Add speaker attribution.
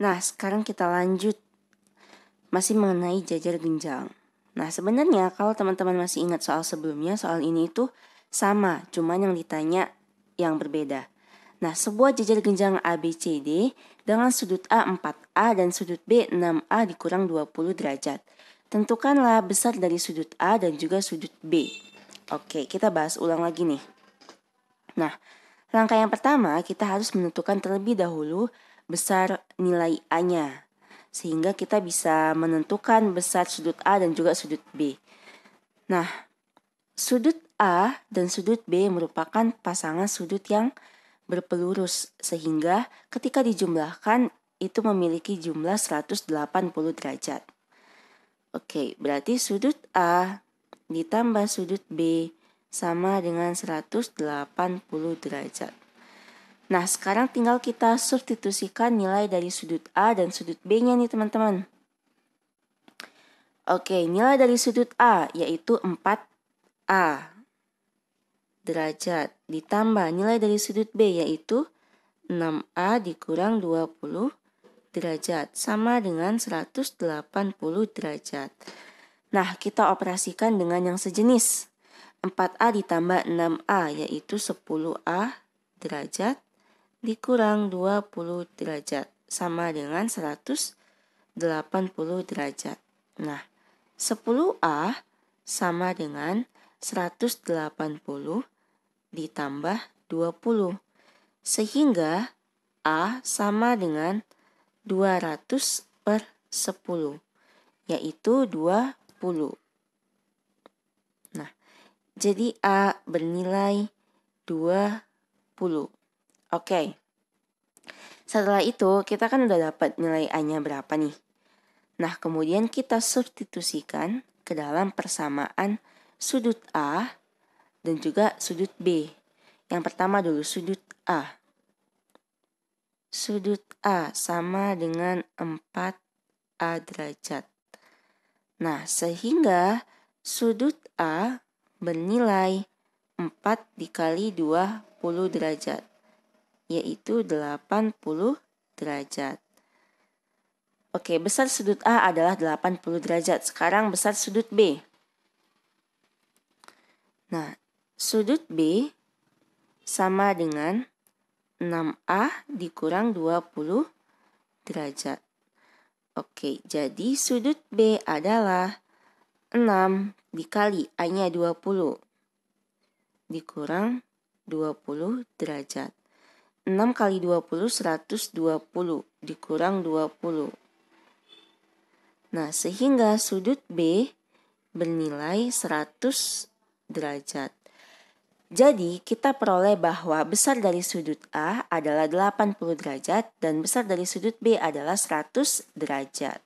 Speaker 1: Nah, sekarang kita lanjut masih mengenai jajar genjang. Nah, sebenarnya kalau teman-teman masih ingat soal sebelumnya, soal ini itu sama, cuman yang ditanya yang berbeda. Nah, sebuah jajar genjang ABCD dengan sudut A 4A dan sudut B 6A dikurang 20 derajat. Tentukanlah besar dari sudut A dan juga sudut B. Oke, kita bahas ulang lagi nih. Nah, langkah yang pertama kita harus menentukan terlebih dahulu besar nilai A-nya. Sehingga kita bisa menentukan besar sudut A dan juga sudut B. Nah, sudut A dan sudut B merupakan pasangan sudut yang berpelurus sehingga ketika dijumlahkan itu memiliki jumlah 180 derajat. Oke, berarti sudut A ditambah sudut B sama dengan 180 derajat. Nah, sekarang tinggal kita substitusikan nilai dari sudut A dan sudut B-nya nih teman-teman. Oke, nilai dari sudut A yaitu 4A derajat ditambah nilai dari sudut B yaitu 6A dikurang 20 derajat sama dengan 180 derajat. Nah, kita operasikan dengan yang sejenis. 4A ditambah 6A yaitu 10A derajat dikurang 20 derajat sama dengan 180 derajat. Nah, 10A sama dengan 180 ditambah 20. Sehingga A sama dengan 200 per 10, yaitu 20. Nah, jadi A bernilai 20. Oke. Okay. Setelah itu, kita kan udah dapat nilai A-nya berapa nih. Nah, kemudian kita substitusikan ke dalam persamaan sudut A dan juga sudut B. Yang pertama dulu sudut A. Sudut A sama dengan 4A derajat. Nah, sehingga sudut A bernilai 4 dikali 20 derajat yaitu 80 derajat. Oke, besar sudut A adalah 80 derajat. Sekarang besar sudut B. Nah, sudut B sama dengan 6A dikurang 20 derajat. Oke, jadi sudut B adalah 6 dikali A-nya 20 dikurang 20 derajat. 6 kali 20 120 dikurang 20. Nah, sehingga sudut B bernilai 100 derajat. Jadi, kita peroleh bahwa besar dari sudut A adalah 80 derajat dan besar dari sudut B adalah 100 derajat.